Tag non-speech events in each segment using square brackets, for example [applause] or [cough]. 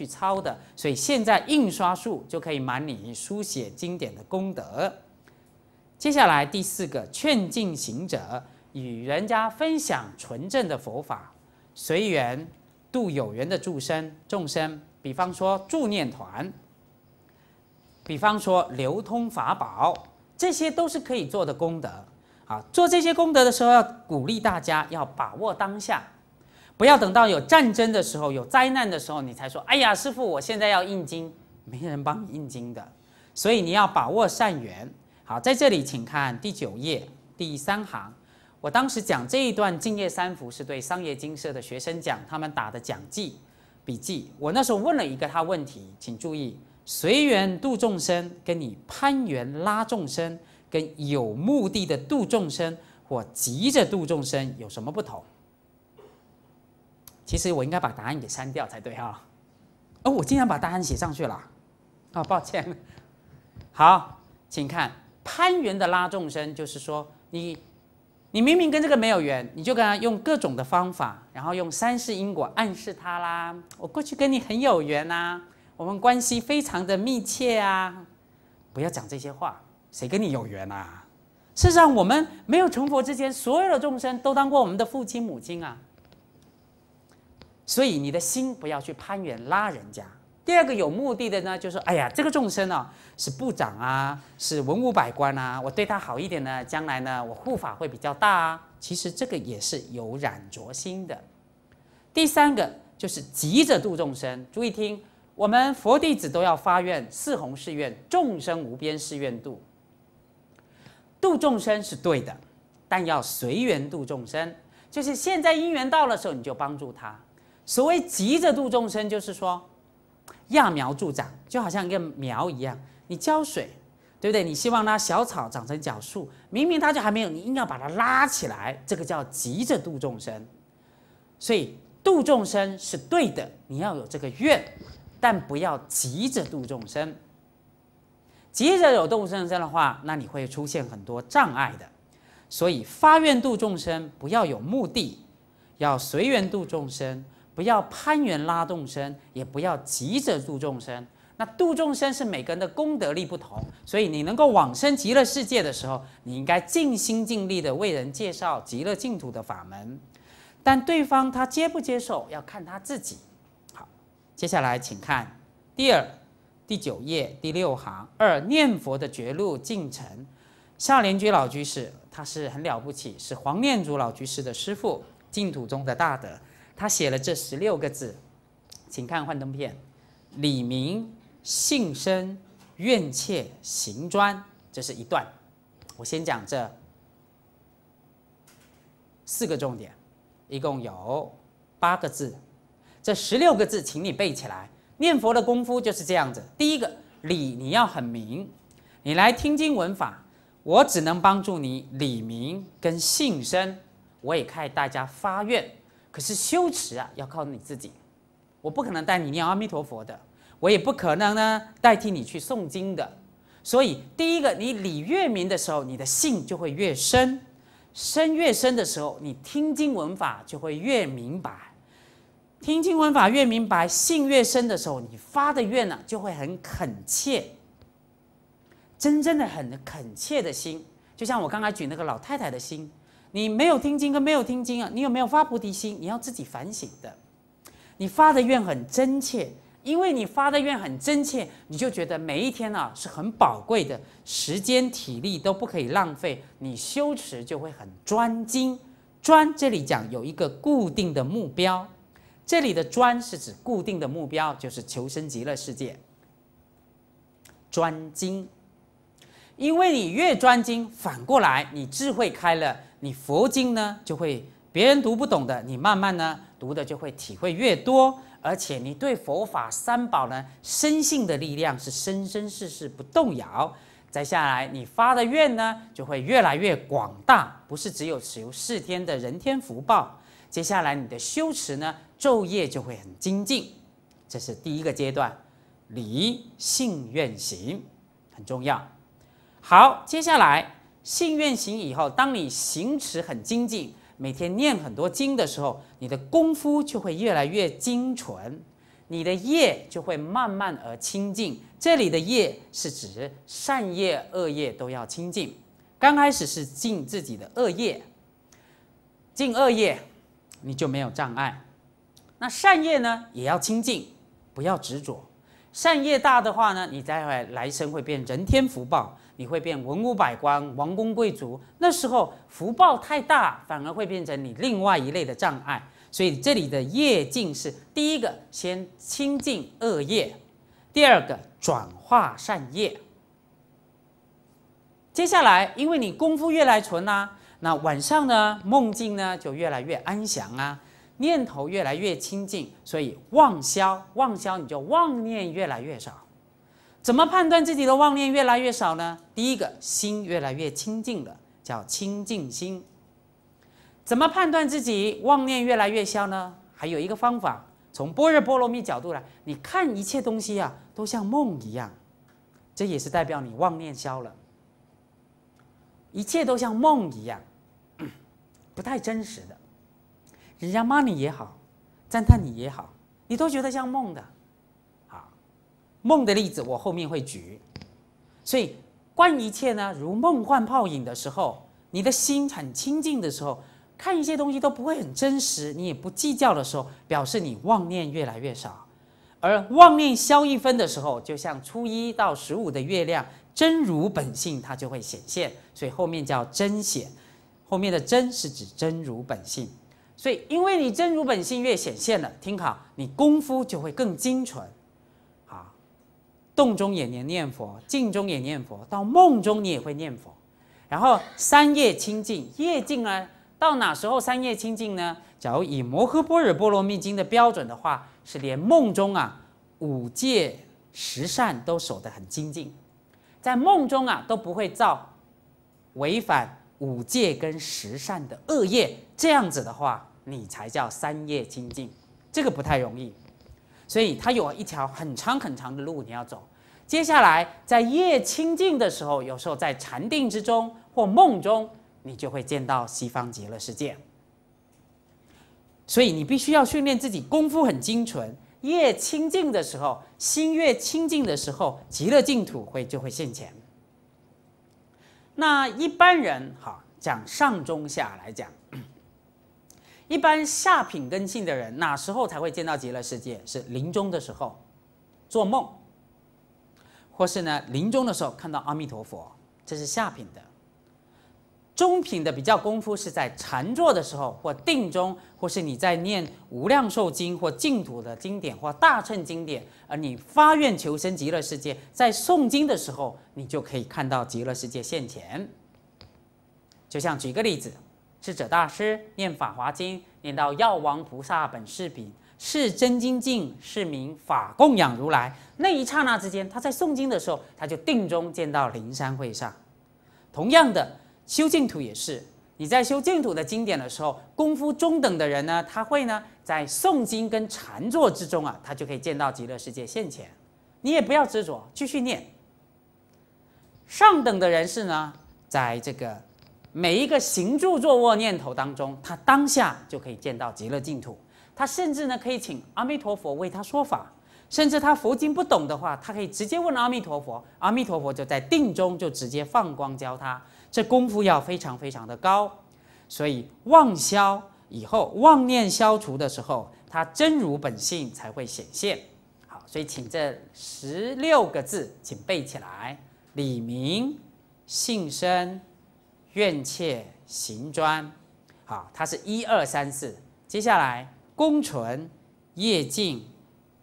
去抄的，所以现在印刷术就可以满你书写经典的功德。接下来第四个，劝进行者，与人家分享纯正的佛法，随缘度有缘的众生。众生，比方说助念团，比方说流通法宝，这些都是可以做的功德。啊，做这些功德的时候，要鼓励大家要把握当下。不要等到有战争的时候、有灾难的时候，你才说：“哎呀，师傅，我现在要印经，没人帮你印经的。”所以你要把握善缘。好，在这里，请看第九页第三行。我当时讲这一段《敬业三福》是对商业精舍的学生讲，他们打的讲记笔记。我那时候问了一个他问题，请注意：随缘度众生，跟你攀缘拉众生，跟有目的的度众生或急着度众生有什么不同？其实我应该把答案给删掉才对哈，哦，我竟然把答案写上去了，啊，抱歉。好，请看，攀援的拉众生，就是说，你，你明明跟这个没有缘，你就跟他用各种的方法，然后用三世因果暗示他啦。我过去跟你很有缘啊，我们关系非常的密切啊。不要讲这些话，谁跟你有缘啊？事实上，我们没有成佛之前，所有的众生都当过我们的父亲母亲啊。所以你的心不要去攀援拉人家。第二个有目的的呢，就是哎呀，这个众生呢是部长啊，是文武百官啊，我对他好一点呢，将来呢我护法会比较大啊。其实这个也是有染浊心的。第三个就是急着度众生，注意听，我们佛弟子都要发愿四弘誓愿，众生无边誓愿度。度众生是对的，但要随缘度众生，就是现在因缘到了时候你就帮助他。所谓急着度众生，就是说揠苗助长，就好像一个苗一样，你浇水，对不对？你希望它小草长成小树，明明它就还没有，你硬要把它拉起来，这个叫急着度众生。所以度众生是对的，你要有这个愿，但不要急着度众生。急着有物众生的话，那你会出现很多障碍的。所以发愿度众生，不要有目的，要随缘度众生。不要攀援拉动生，也不要急着度众生。那度众生是每个人的功德力不同，所以你能够往生极乐世界的时候，你应该尽心尽力的为人介绍极乐净土的法门。但对方他接不接受要看他自己。好，接下来请看第二第九页第六行二念佛的绝路进程。夏莲居老居士他是很了不起，是黄念祖老居士的师父，净土中的大德。他写了这十六个字，请看幻灯片：李明、信生愿妾行专。这是一段。我先讲这四个重点，一共有八个字。这十六个字，请你背起来。念佛的功夫就是这样子。第一个，理你要很明，你来听经闻法，我只能帮助你理明跟信深。我也看大家发愿。可是修持啊，要靠你自己，我不可能带你念阿弥陀佛的，我也不可能呢代替你去诵经的。所以，第一个，你理越明的时候，你的性就会越深，深越深的时候，你听经闻法就会越明白，听经闻法越明白，性越深的时候，你发的愿呢就会很恳切，真正的很恳切的心，就像我刚才举那个老太太的心。你没有听经跟没有听经啊？你有没有发菩提心？你要自己反省的。你发的愿很真切，因为你发的愿很真切，你就觉得每一天啊是很宝贵的时间，体力都不可以浪费，你修持就会很专精。专这里讲有一个固定的目标，这里的专是指固定的目标，就是求生极乐世界。专精，因为你越专精，反过来你智慧开了。你佛经呢，就会别人读不懂的，你慢慢呢读的就会体会越多，而且你对佛法三宝呢深信的力量是生生世世不动摇。再下来，你发的愿呢就会越来越广大，不是只有持有世天的、人天福报。接下来你的修持呢，昼夜就会很精进，这是第一个阶段，理、信、愿、行很重要。好，接下来。信愿行以后，当你行持很精进，每天念很多经的时候，你的功夫就会越来越精纯，你的业就会慢慢而清净。这里的业是指善业、恶业都要清净。刚开始是净自己的恶业，净恶业，你就没有障碍。那善业呢，也要清净，不要执着。善业大的话呢，你来来生会变人天福报。你会变文武百官、王公贵族，那时候福报太大，反而会变成你另外一类的障碍。所以这里的业境是第一个，先清净恶业；第二个转化善业。接下来，因为你功夫越来纯呐，那晚上呢，梦境呢就越来越安详啊，念头越来越清净，所以妄消妄消，你就妄念越来越少。怎么判断自己的妄念越来越少呢？第一个，心越来越清净了，叫清净心。怎么判断自己妄念越来越消呢？还有一个方法，从般若波罗蜜角度来，你看一切东西啊，都像梦一样，这也是代表你妄念消了，一切都像梦一样，[clears throat] 不太真实的。人家骂你也好，赞叹你也好，你都觉得像梦的。梦的例子，我后面会举。所以，观一切呢如梦幻泡影的时候，你的心很清净的时候，看一些东西都不会很真实，你也不计较的时候，表示你妄念越来越少。而妄念消一分的时候，就像初一到十五的月亮，真如本性它就会显现。所以后面叫真显，后面的真是指真如本性。所以，因为你真如本性越显现了，听好，你功夫就会更精纯。洞中也念念佛，静中也念佛，到梦中你也会念佛。然后三业清净，业净呢？到哪时候三业清净呢？假如以《摩诃般若波罗蜜经》的标准的话，是连梦中啊五戒十善都守得很精进，在梦中啊都不会造违反五戒跟十善的恶业。这样子的话，你才叫三业清净，这个不太容易。所以他有一条很长很长的路你要走，接下来在越清净的时候，有时候在禅定之中或梦中，你就会见到西方极乐世界。所以你必须要训练自己功夫很精纯，越清净的时候，心越清净的时候，极乐净土会就会现前。那一般人哈，讲上中下来讲。一般下品根性的人，哪时候才会见到极乐世界？是临终的时候，做梦，或是呢临终的时候看到阿弥陀佛，这是下品的。中品的比较功夫是在禅坐的时候，或定中，或是你在念《无量寿经》或净土的经典或大乘经典，而你发愿求生极乐世界，在诵经的时候，你就可以看到极乐世界现前。就像举个例子。智者大师念《法华经》，念到《药王菩萨本是品》，是真精进，是名法供养如来。那一刹那之间，他在诵经的时候，他就定中见到灵山会上。同样的，修净土也是，你在修净土的经典的时候，功夫中等的人呢，他会呢在诵经跟禅坐之中啊，他就可以见到极乐世界现前。你也不要执着，继续念。上等的人士呢，在这个。每一个行住坐卧念头当中，他当下就可以见到极乐净土。他甚至呢，可以请阿弥陀佛为他说法；甚至他佛经不懂的话，他可以直接问阿弥陀佛。阿弥陀佛就在定中就直接放光教他。这功夫要非常非常的高。所以妄消以后，妄念消除的时候，他真如本性才会显现。好，所以请这十六个字，请背起来：李明性身。怨妾行专，好，它是一二三四。接下来，功存、业尽，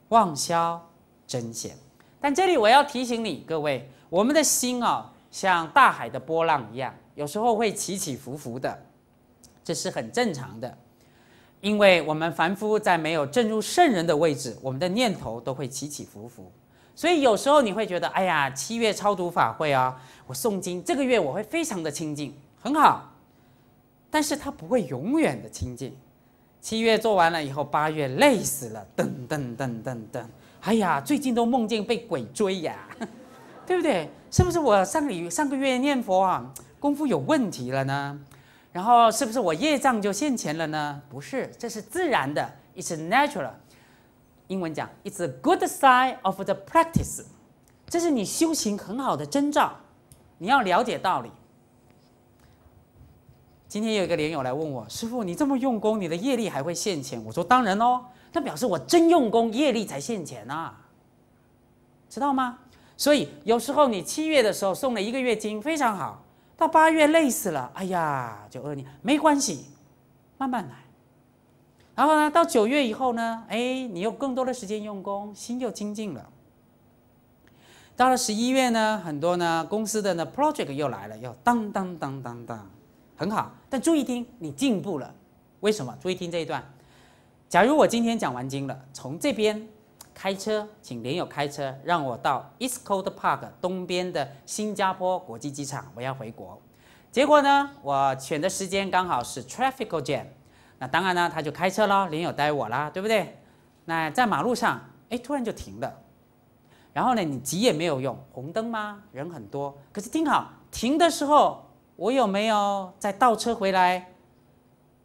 妄消真显。但这里我要提醒你，各位，我们的心哦，像大海的波浪一样，有时候会起起伏伏的，这是很正常的。因为我们凡夫在没有正入圣人的位置，我们的念头都会起起伏伏。所以有时候你会觉得，哎呀，七月超度法会啊，我诵经这个月我会非常的清净，很好。但是它不会永远的清净，七月做完了以后，八月累死了，噔噔噔噔噔，哎呀，最近都梦见被鬼追呀，[laughs] 对不对？是不是我上里上个月念佛啊，功夫有问题了呢？然后是不是我业障就现前了呢？不是，这是自然的，it's natural。英文讲，i t s a good sign of the practice，这是你修行很好的征兆。你要了解道理。今天有一个莲友来问我，师傅，你这么用功，你的业力还会现前？我说当然哦，那表示我真用功，业力才现前呐。知道吗？所以有时候你七月的时候送了一个月经，非常好，到八月累死了，哎呀，就饿你没关系，慢慢来。然后呢，到九月以后呢，哎，你有更多的时间用功，心又精进了。到了十一月呢，很多呢公司的呢 project 又来了，要当当当当当，很好。但注意听，你进步了，为什么？注意听这一段。假如我今天讲完经了，从这边开车，请连友开车让我到 East Coast Park 东边的新加坡国际机场，我要回国。结果呢，我选的时间刚好是 traffic jam。那当然呢，他就开车喽，连有带我啦，对不对？那在马路上，哎，突然就停了，然后呢，你急也没有用，红灯吗？人很多，可是听好，停的时候我有没有再倒车回来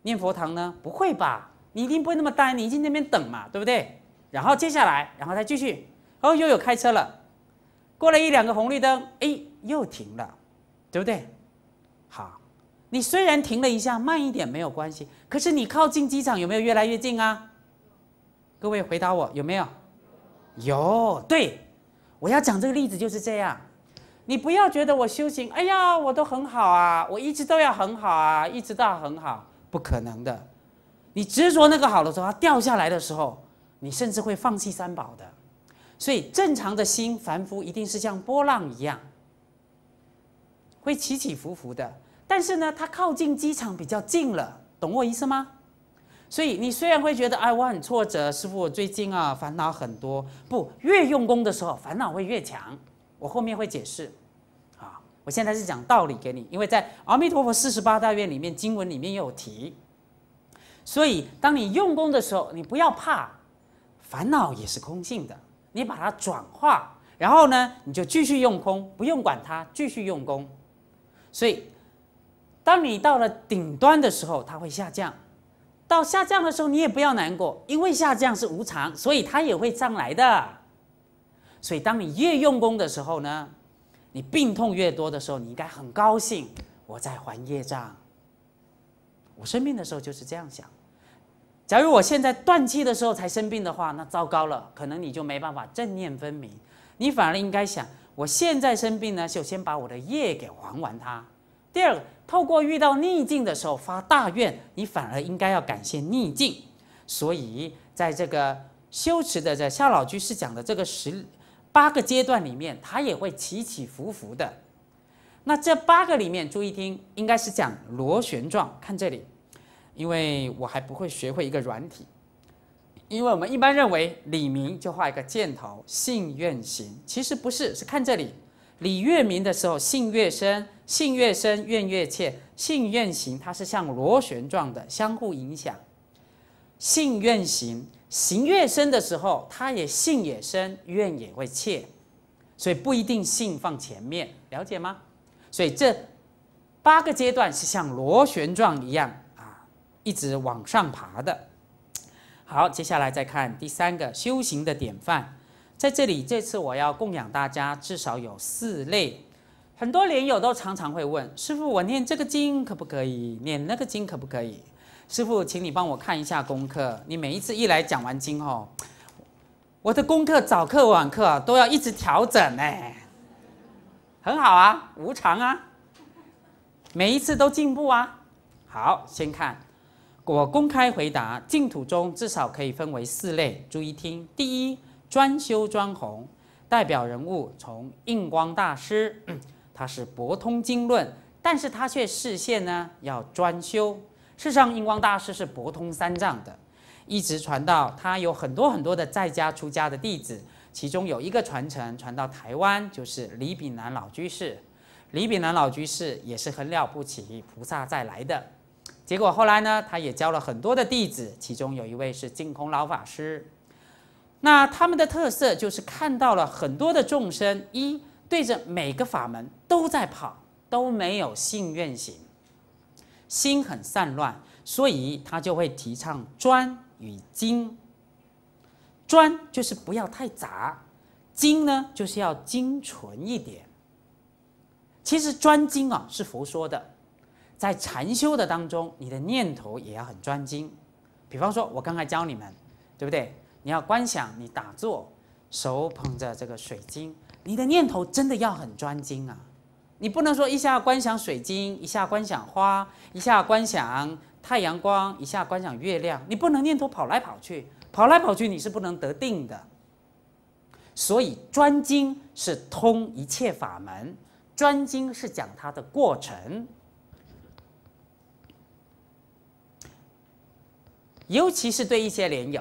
念佛堂呢？不会吧，你一定不会那么呆，你一定那边等嘛，对不对？然后接下来，然后再继续，哦，又有开车了，过了一两个红绿灯，哎，又停了，对不对？好。你虽然停了一下，慢一点没有关系。可是你靠近机场有没有越来越近啊？各位回答我有没有？有，对，我要讲这个例子就是这样。你不要觉得我修行，哎呀，我都很好啊，我一直都要很好啊，一直到很好，不可能的。你执着那个好的时候，它掉下来的时候，你甚至会放弃三宝的。所以正常的心，凡夫一定是像波浪一样，会起起伏伏的。但是呢，它靠近机场比较近了，懂我意思吗？所以你虽然会觉得，哎，我很挫折，师傅，我最近啊烦恼很多。不，越用功的时候，烦恼会越强。我后面会解释，啊，我现在是讲道理给你，因为在《阿弥陀佛四十八大愿》里面经文里面也有提，所以当你用功的时候，你不要怕，烦恼也是空性的，你把它转化，然后呢，你就继续用功，不用管它，继续用功。所以。当你到了顶端的时候，它会下降；到下降的时候，你也不要难过，因为下降是无常，所以它也会上来的。所以，当你越用功的时候呢，你病痛越多的时候，你应该很高兴。我在还业障。我生病的时候就是这样想。假如我现在断气的时候才生病的话，那糟糕了，可能你就没办法正念分明，你反而应该想：我现在生病呢，就先把我的业给还完它。第二，透过遇到逆境的时候发大愿，你反而应该要感谢逆境。所以，在这个修持的这夏老居士讲的这个十八个阶段里面，他也会起起伏伏的。那这八个里面，注意听，应该是讲螺旋状。看这里，因为我还不会学会一个软体。因为我们一般认为，李明就画一个箭头，信愿行，其实不是，是看这里，李月明的时候，信越深。性越深，怨越切。性怨行它是像螺旋状的，相互影响。性怨行，行越深的时候，它也性也深，怨也会切，所以不一定性放前面，了解吗？所以这八个阶段是像螺旋状一样啊，一直往上爬的。好，接下来再看第三个修行的典范，在这里这次我要供养大家至少有四类。很多莲友都常常会问师傅：“我念这个经可不可以？念那个经可不可以？”师傅，请你帮我看一下功课。你每一次一来讲完经后，我的功课早课晚课都要一直调整呢。很好啊，无常啊，每一次都进步啊。好，先看，我公开回答，净土中至少可以分为四类，注意听。第一，专修专弘，代表人物从印光大师。他是博通经论，但是他却视线呢要专修。事实上，印光大师是博通三藏的，一直传到他有很多很多的在家出家的弟子，其中有一个传承传到台湾，就是李炳南老居士。李炳南老居士也是很了不起，菩萨再来的。结果后来呢，他也教了很多的弟子，其中有一位是净空老法师。那他们的特色就是看到了很多的众生，一对着每个法门。都在跑，都没有信愿行，心很散乱，所以他就会提倡专与精。专就是不要太杂，精呢就是要精纯一点。其实专精啊是佛说的，在禅修的当中，你的念头也要很专精。比方说，我刚才教你们，对不对？你要观想，你打坐，手捧着这个水晶，你的念头真的要很专精啊。你不能说一下观想水晶，一下观想花，一下观想太阳光，一下观想月亮。你不能念头跑来跑去，跑来跑去你是不能得定的。所以专精是通一切法门，专精是讲它的过程。尤其是对一些莲友，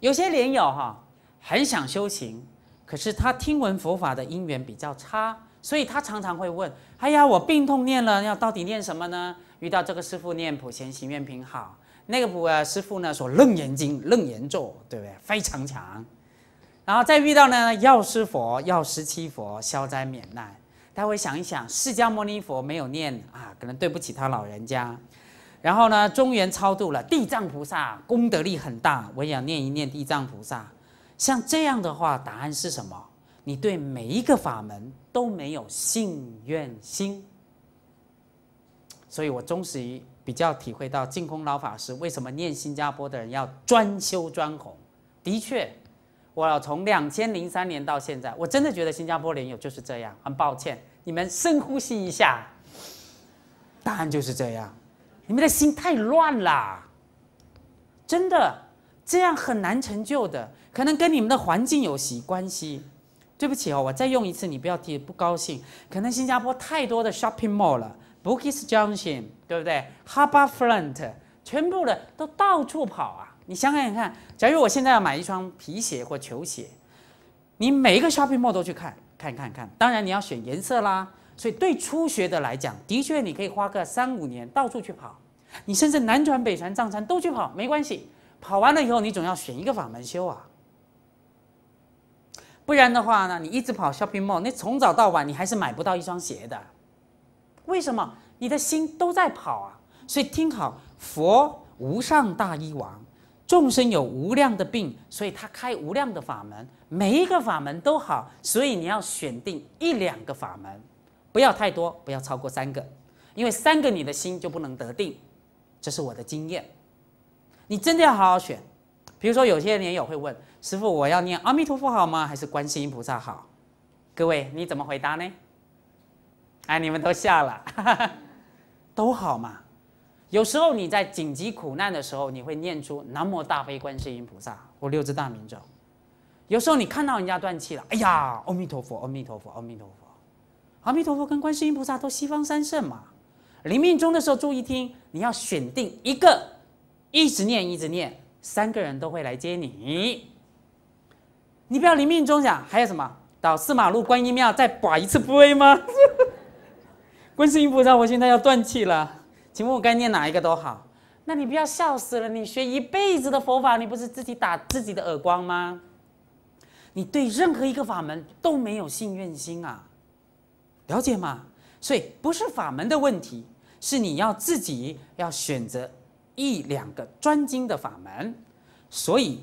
有些莲友哈很想修行，可是他听闻佛法的因缘比较差。所以他常常会问：“哎呀，我病痛念了，要到底念什么呢？”遇到这个师傅念普贤行愿品好，那个普呃师傅呢说《楞严经》《楞严咒》，对不对？非常强。然后再遇到呢，药师佛、药师七佛消灾免难，他会想一想，释迦牟尼佛没有念啊，可能对不起他老人家。然后呢，中原超度了地藏菩萨，功德力很大，我要念一念地藏菩萨。像这样的话，答案是什么？你对每一个法门都没有信愿心，所以我终于比较体会到净空老法师为什么念新加坡的人要专修专弘。的确，我从两千零三年到现在，我真的觉得新加坡莲友就是这样。很抱歉，你们深呼吸一下，答案就是这样。你们的心太乱了，真的，这样很难成就的，可能跟你们的环境有系关系。对不起哦，我再用一次，你不要提不高兴。可能新加坡太多的 shopping mall 了，b u k i e s u n s t i n 对不对？Harbour Front 全部的都到处跑啊。你想想看，假如我现在要买一双皮鞋或球鞋，你每一个 shopping mall 都去看看看看看。当然你要选颜色啦。所以对初学的来讲，的确你可以花个三五年到处去跑。你甚至南传北传藏传都去跑，没关系。跑完了以后，你总要选一个法门修啊。不然的话呢，你一直跑 Shopping Mall，你从早到晚你还是买不到一双鞋的，为什么？你的心都在跑啊。所以听好，佛无上大医王，众生有无量的病，所以他开无量的法门，每一个法门都好，所以你要选定一两个法门，不要太多，不要超过三个，因为三个你的心就不能得定，这是我的经验，你真的要好好选。比如说，有些年友会问师傅：“我要念阿弥陀佛好吗？还是观世音菩萨好？”各位，你怎么回答呢？哎，你们都笑了，[laughs] 都好嘛。有时候你在紧急苦难的时候，你会念出南无大悲观世音菩萨，我六字大明咒。有时候你看到人家断气了，哎呀，阿弥陀佛，阿弥陀佛，阿弥陀佛，阿弥陀佛跟观世音菩萨都西方三圣嘛。临命终的时候注意听，你要选定一个，一直念，一直念。三个人都会来接你，你不要临命中讲还有什么？到四马路观音庙再挂一次不衣吗？[laughs] 观世音菩萨，我现在要断气了，请问我该念哪一个都好？那你不要笑死了，你学一辈子的佛法，你不是自己打自己的耳光吗？你对任何一个法门都没有信任心啊，了解吗？所以不是法门的问题，是你要自己要选择。一两个专精的法门，所以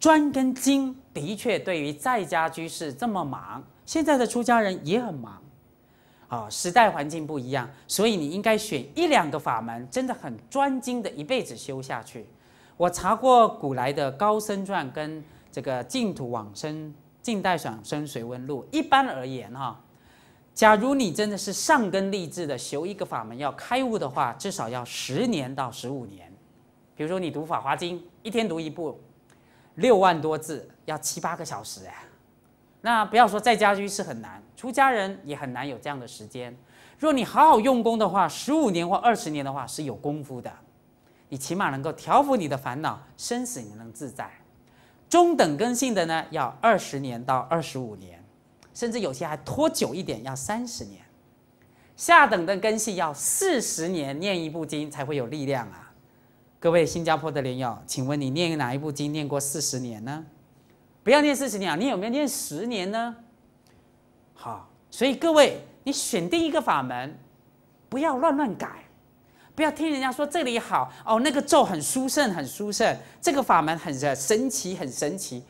专跟精的确对于在家居士这么忙，现在的出家人也很忙，啊，时代环境不一样，所以你应该选一两个法门，真的很专精的，一辈子修下去。我查过古来的高僧传跟这个净土往生近代爽生随文录，一般而言哈。假如你真的是上根立志的修一个法门要开悟的话，至少要十年到十五年。比如说你读《法华经》，一天读一部，六万多字，要七八个小时哎。那不要说在家居士很难，出家人也很难有这样的时间。若你好好用功的话，十五年或二十年的话是有功夫的，你起码能够调伏你的烦恼，生死你能自在。中等根性的呢，要二十年到二十五年。甚至有些还拖久一点，要三十年；下等的根系要四十年念一部经才会有力量啊！各位，新加坡的莲友，请问你念哪一部经念过四十年呢？不要念四十年啊！你有没有念十年呢？好，所以各位，你选定一个法门，不要乱乱改，不要听人家说这里好哦，那个咒很殊胜，很殊胜，这个法门很神奇，很神奇。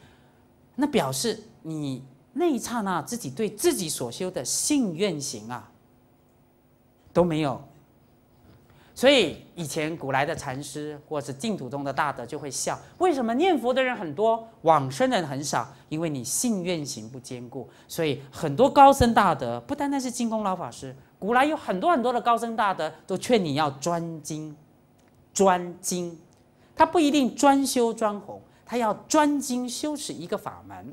那表示你。那一刹那，自己对自己所修的信愿行啊都没有。所以以前古来的禅师或是净土中的大德就会笑：为什么念佛的人很多，往生人很少？因为你信愿行不坚固。所以很多高僧大德，不单单是金空老法师，古来有很多很多的高僧大德都劝你要专精，专精。他不一定专修专弘，他要专精修持一个法门。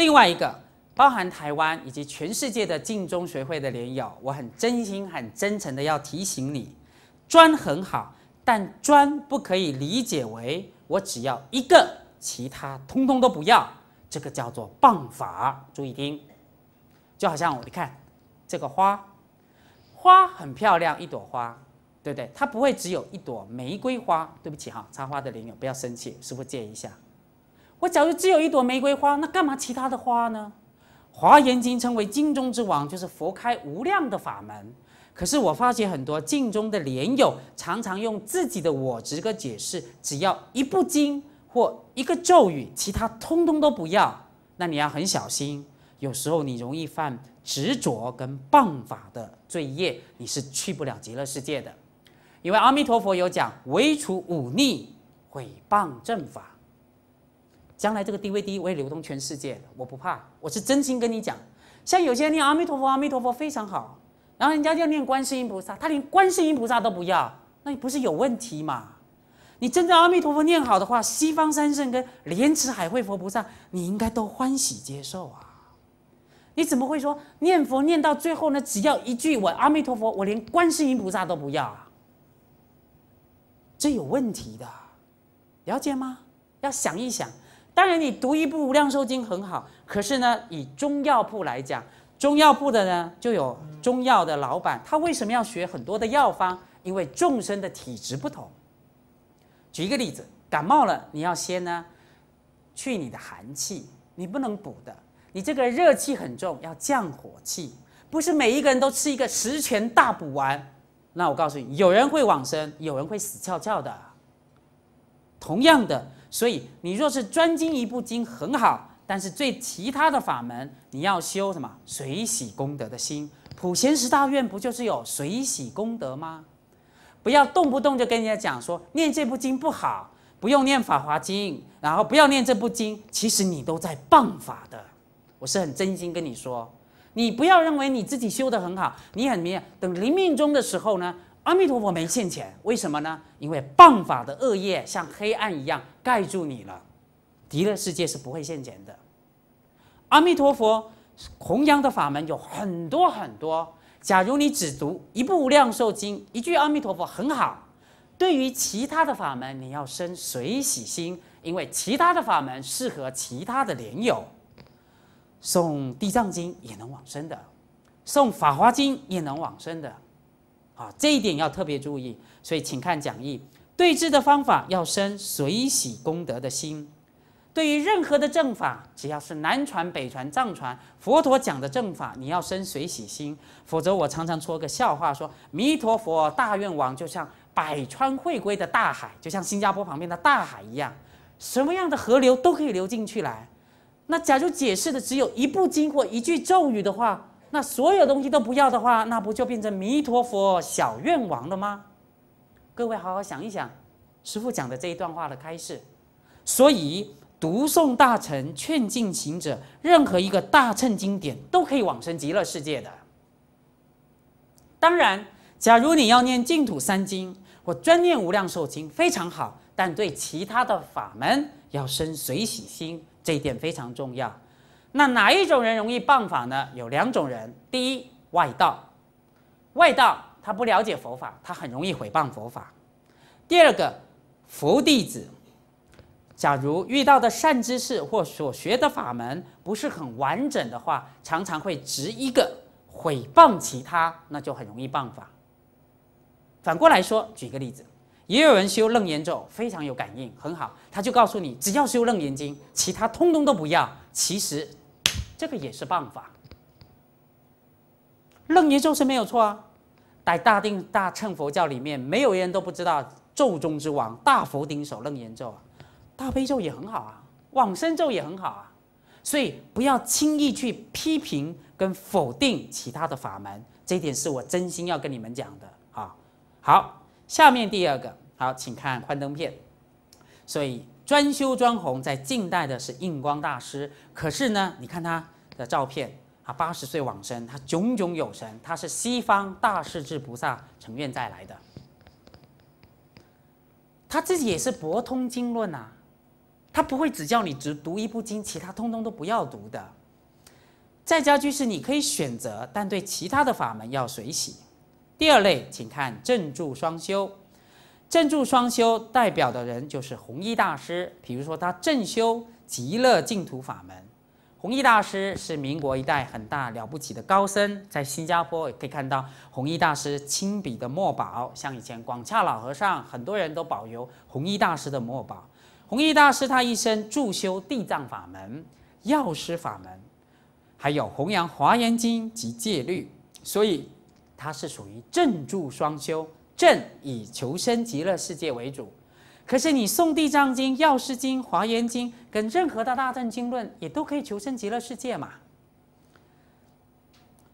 另外一个包含台湾以及全世界的晋中学会的莲友，我很真心、很真诚的要提醒你，专很好，但专不可以理解为我只要一个，其他通通都不要。这个叫做棒法，注意听。就好像我你看这个花，花很漂亮，一朵花，对不对？它不会只有一朵玫瑰花。对不起哈，插花的莲友不要生气，师傅借一下。我假如只有一朵玫瑰花，那干嘛其他的花呢？华严经称为经中之王，就是佛开无量的法门。可是我发现很多净中的莲友常常用自己的我值个解释，只要一部经或一个咒语，其他通通都不要。那你要很小心，有时候你容易犯执着跟谤法的罪业，你是去不了极乐世界的。因为阿弥陀佛有讲，唯除忤逆毁谤正法。将来这个 DVD 我也流通全世界，我不怕。我是真心跟你讲，像有些人念阿弥陀佛，阿弥陀佛非常好，然后人家要念观世音菩萨，他连观世音菩萨都不要，那你不是有问题吗？你真的阿弥陀佛念好的话，西方三圣跟莲池海会佛菩萨，你应该都欢喜接受啊。你怎么会说念佛念到最后呢？只要一句我阿弥陀佛，我连观世音菩萨都不要，啊？这有问题的，了解吗？要想一想。当然，你读一部《无量寿经》很好，可是呢，以中药部来讲，中药部的呢就有中药的老板，他为什么要学很多的药方？因为众生的体质不同。举一个例子，感冒了，你要先呢去你的寒气，你不能补的，你这个热气很重，要降火气。不是每一个人都吃一个十全大补丸，那我告诉你，有人会往生，有人会死翘翘的。同样的。所以，你若是专精一部经很好，但是最其他的法门，你要修什么水洗功德的心？普贤十大愿不就是有水洗功德吗？不要动不动就跟人家讲说念这部经不好，不用念《法华经》，然后不要念这部经。其实你都在谤法的。我是很真心跟你说，你不要认为你自己修得很好，你很明。等临命终的时候呢？阿弥陀佛没现前，为什么呢？因为谤法的恶业像黑暗一样盖住你了。极乐世界是不会现前的。阿弥陀佛弘扬的法门有很多很多。假如你只读一部《量寿经》，一句阿弥陀佛很好。对于其他的法门，你要生水洗心，因为其他的法门适合其他的莲友。送《地藏经》也能往生的，送《法华经》也能往生的。啊，这一点要特别注意，所以请看讲义。对治的方法要生随喜功德的心。对于任何的正法，只要是南传、北传、藏传佛陀讲的正法，你要生随喜心。否则，我常常说个笑话说：弥陀佛、大愿王就像百川汇归的大海，就像新加坡旁边的大海一样，什么样的河流都可以流进去来。那假如解释的只有一部经或一句咒语的话，那所有东西都不要的话，那不就变成弥陀佛小愿王了吗？各位好好想一想，师父讲的这一段话的开示。所以，读诵大乘劝进行者，任何一个大乘经典都可以往生极乐世界的。当然，假如你要念净土三经，或专念无量寿经非常好，但对其他的法门要生随喜心，这一点非常重要。那哪一种人容易谤法呢？有两种人：第一，外道；外道他不了解佛法，他很容易毁谤佛法。第二个，佛弟子，假如遇到的善知识或所学的法门不是很完整的话，常常会执一个毁谤其他，那就很容易谤法。反过来说，举个例子，也有人修楞严咒非常有感应，很好，他就告诉你，只要修楞严经，其他通通都不要。其实。这个也是办法，楞严咒是没有错啊，在大定大乘佛教里面，没有人都不知道咒中之王大佛顶首楞严咒啊，大悲咒也很好啊，往生咒也很好啊，所以不要轻易去批评跟否定其他的法门，这一点是我真心要跟你们讲的啊。好，下面第二个，好，请看《幻灯片》，所以。专修专弘，在近代的是印光大师。可是呢，你看他的照片啊，八十岁往生，他炯炯有神。他是西方大势至菩萨成愿再来的，他自己也是博通经论啊，他不会只叫你只读一部经，其他通通都不要读的。在家居士你可以选择，但对其他的法门要随喜。第二类，请看正住双修。正住双修代表的人就是弘一大师。比如说，他正修极乐净土法门。弘一大师是民国一代很大了不起的高僧，在新加坡也可以看到弘一大师亲笔的墨宝。像以前广洽老和尚，很多人都保留弘一大师的墨宝。弘一大师他一生助修地藏法门、药师法门，还有弘扬华严经及戒律，所以他是属于正住双修。正以求生极乐世界为主，可是你诵《地藏经》《药师经》《华严经》跟任何的大正经论，也都可以求生极乐世界嘛。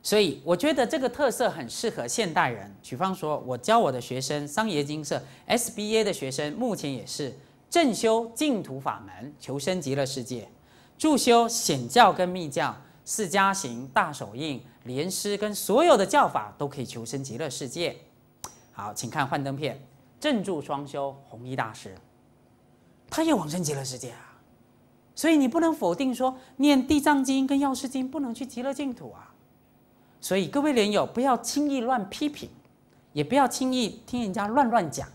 所以我觉得这个特色很适合现代人。举方说，我教我的学生，桑耶金色 SBA 的学生，目前也是正修净土法门，求生极乐世界；助修显教跟密教，四加行、大手印、莲师跟所有的教法，都可以求生极乐世界。好，请看幻灯片。正住双修，弘一大师，他也往生极乐世界啊，所以你不能否定说念地藏经跟药师经不能去极乐净土啊。所以各位莲友，不要轻易乱批评，也不要轻易听人家乱乱讲，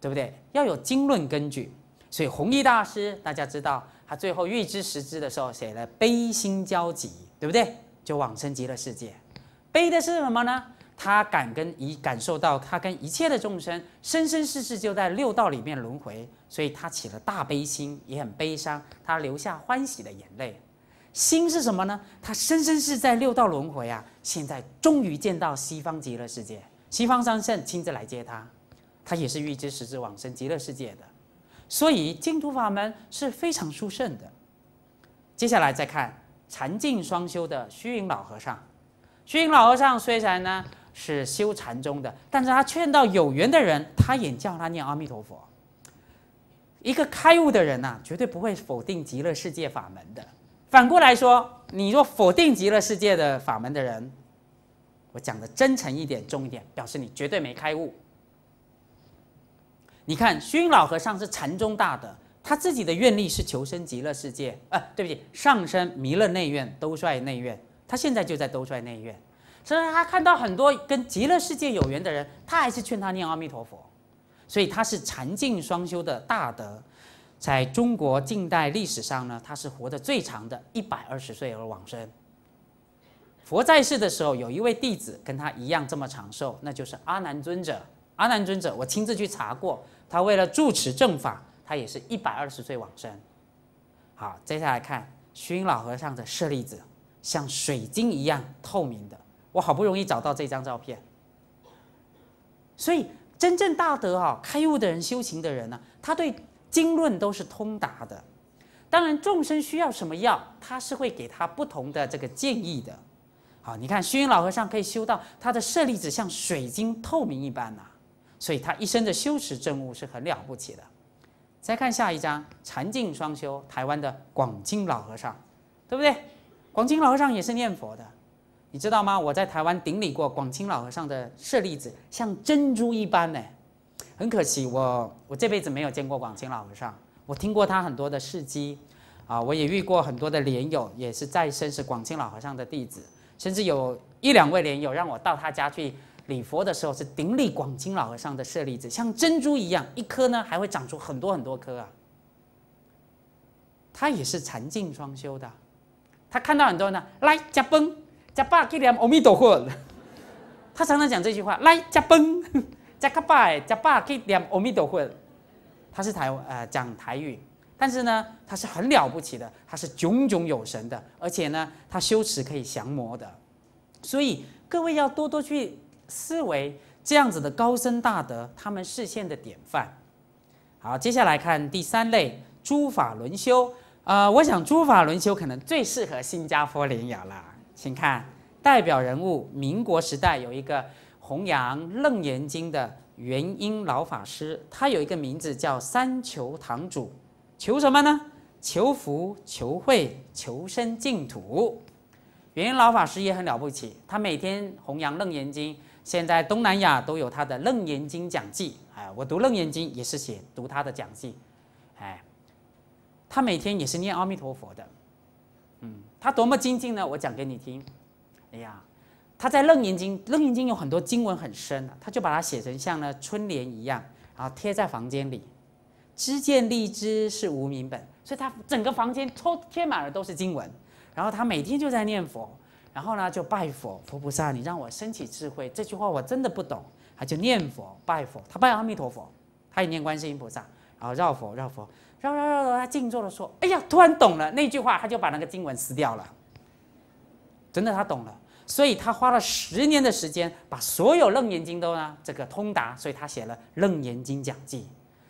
对不对？要有经论根据。所以弘一大师大家知道，他最后预知时知的时候写了悲心交集，对不对？就往生极乐世界，悲的是什么呢？他感跟一感受到，他跟一切的众生生生世世就在六道里面轮回，所以他起了大悲心，也很悲伤，他流下欢喜的眼泪。心是什么呢？他生生世世在六道轮回啊，现在终于见到西方极乐世界，西方三圣亲自来接他，他也是预知十字往生极乐世界的，所以净土法门是非常殊胜的。接下来再看禅净双修的虚云老和尚，虚云老和尚虽然呢。是修禅宗的，但是他劝到有缘的人，他也叫他念阿弥陀佛。一个开悟的人呐，绝对不会否定极乐世界法门的。反过来说，你若否定极乐世界的法门的人，我讲的真诚一点，重一点，表示你绝对没开悟。你看，虚云老和尚是禅宗大德，他自己的愿力是求生极乐世界。啊，对不起，上升弥勒内院，兜率内院，他现在就在兜率内院。所以他看到很多跟极乐世界有缘的人，他还是劝他念阿弥陀佛，所以他是禅净双修的大德，在中国近代历史上呢，他是活得最长的，一百二十岁而往生。佛在世的时候，有一位弟子跟他一样这么长寿，那就是阿难尊者。阿难尊者，我亲自去查过，他为了住持正法，他也是一百二十岁往生。好，接下来看虚云老和尚的舍利子，像水晶一样透明的。我好不容易找到这张照片，所以真正大德啊，开悟的人、修行的人呢，他对经论都是通达的。当然，众生需要什么药，他是会给他不同的这个建议的。好，你看虚云老和尚可以修到他的舍利子像水晶透明一般呐，所以他一生的修持正悟是很了不起的。再看下一张禅净双修，台湾的广经老和尚，对不对？广经老和尚也是念佛的。你知道吗？我在台湾顶礼过广清老和尚的舍利子，像珍珠一般呢。很可惜，我我这辈子没有见过广清老和尚。我听过他很多的事迹，啊，我也遇过很多的莲友，也是在生是广清老和尚的弟子，甚至有一两位莲友让我到他家去礼佛的时候，是顶礼广清老和尚的舍利子，像珍珠一样，一颗呢还会长出很多很多颗啊。他也是禅静双修的，他看到很多人来加崩。加爸去念阿弥陀佛，他常常讲这句话。来，加 [laughs] 崩，加卡爸，加爸去念阿弥陀佛。他是台呃讲台语，但是呢，他是很了不起的，他是炯炯有神的，而且呢，他修持可以降魔的。所以各位要多多去思维这样子的高僧大德，他们视线的典范。好，接下来看第三类，诸法轮修。呃，我想诸法轮修可能最适合新加坡人有了。请看代表人物，民国时代有一个弘扬《楞严经》的元婴老法师，他有一个名字叫三求堂主，求什么呢？求福、求慧、求生净土。元音老法师也很了不起，他每天弘扬《楞严经》，现在东南亚都有他的《楞严经》讲记。哎，我读《楞严经》也是写读他的讲记。哎，他每天也是念阿弥陀佛的。他多么精进呢？我讲给你听，哎呀，他在楞严经，楞严经有很多经文很深，他就把它写成像呢春联一样，然后贴在房间里。知见立知是无名本，所以他整个房间都贴满了都是经文，然后他每天就在念佛，然后呢就拜佛，菩萨你让我升起智慧，这句话我真的不懂，他就念佛拜佛，他拜阿弥陀佛，他也念观世音菩萨，然后绕佛绕佛。然后，然后，他静坐的说：“哎呀，突然懂了那句话。”他就把那个经文撕掉了。真的，他懂了。所以他花了十年的时间，把所有《楞严经》都呢这个通达。所以他写了《楞严经讲记》。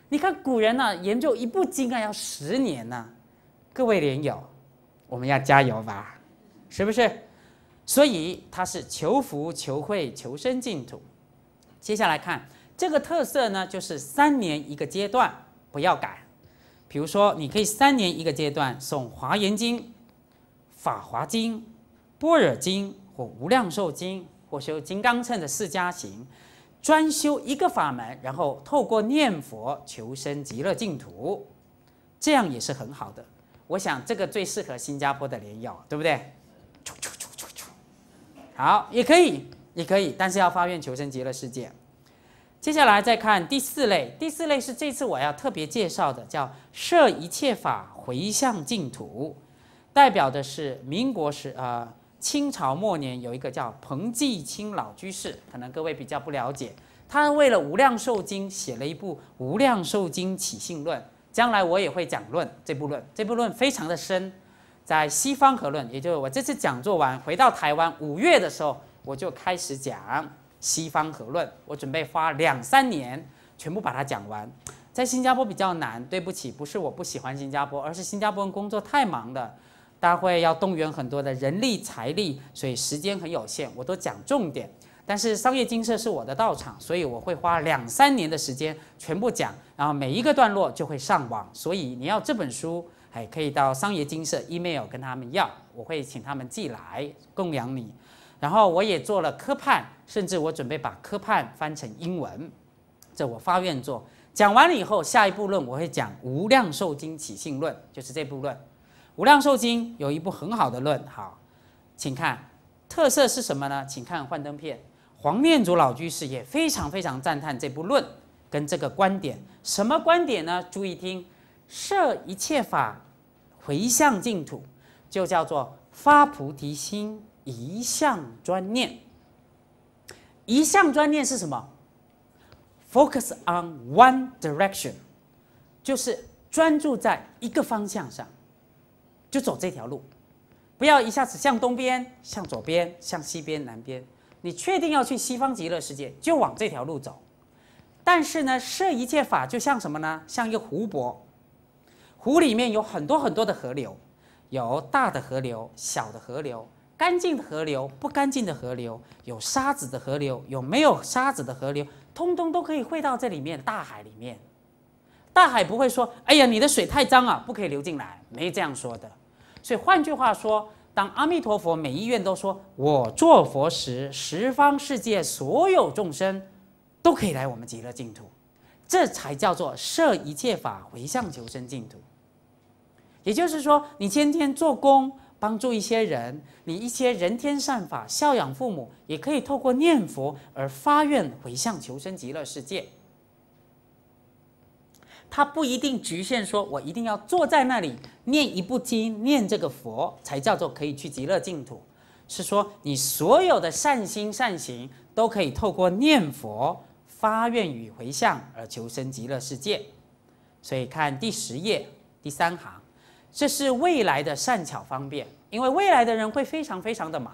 你看古人呢，研究一部经啊，要十年呢。各位莲友，我们要加油吧，是不是？所以他是求福、求慧、求生净土。接下来看这个特色呢，就是三年一个阶段，不要改。比如说，你可以三年一个阶段，诵《华严经》《法华经》《般若经》或《无量寿经》，或修金刚乘的四加行，专修一个法门，然后透过念佛求生极乐净土，这样也是很好的。我想这个最适合新加坡的莲友，对不对？好，也可以，也可以，但是要发愿求生极乐世界。接下来再看第四类，第四类是这次我要特别介绍的，叫设一切法回向净土，代表的是民国时，呃，清朝末年有一个叫彭继清老居士，可能各位比较不了解，他为了无量寿经写了一部《无量寿经起信论》，将来我也会讲论这部论，这部论非常的深，在西方和论，也就是我这次讲座完回到台湾五月的时候，我就开始讲。西方和论，我准备花两三年全部把它讲完，在新加坡比较难。对不起，不是我不喜欢新加坡，而是新加坡人工作太忙了，大会要动员很多的人力财力，所以时间很有限，我都讲重点。但是商业精舍是我的道场，所以我会花两三年的时间全部讲，然后每一个段落就会上网。所以你要这本书，哎，可以到商业精舍 email 跟他们要，我会请他们寄来供养你。然后我也做了科判，甚至我准备把科判翻成英文，这我发愿做。讲完了以后，下一步论我会讲《无量寿经起信论》，就是这部论。《无量寿经》有一部很好的论，好，请看特色是什么呢？请看幻灯片。黄念祖老居士也非常非常赞叹这部论跟这个观点，什么观点呢？注意听，设一切法回向净土，就叫做发菩提心。一项专念，一项专念是什么？Focus on one direction，就是专注在一个方向上，就走这条路，不要一下子向东边、向左边、向西边、南边。你确定要去西方极乐世界，就往这条路走。但是呢，设一切法就像什么呢？像一个湖泊，湖里面有很多很多的河流，有大的河流，小的河流。干净的河流，不干净的河流，有沙子的河流，有没有沙子的河流，通通都可以汇到这里面大海里面。大海不会说：“哎呀，你的水太脏啊，不可以流进来。”没这样说的。所以换句话说，当阿弥陀佛每一愿都说“我做佛时，十方世界所有众生都可以来我们极乐净土”，这才叫做设一切法回向求生净土。也就是说，你天天做功。帮助一些人，你一些人天善法孝养父母，也可以透过念佛而发愿回向求生极乐世界。他不一定局限说，我一定要坐在那里念一部经，念这个佛才叫做可以去极乐净土。是说你所有的善心善行都可以透过念佛发愿与回向而求生极乐世界。所以看第十页第三行。这是未来的善巧方便，因为未来的人会非常非常的忙。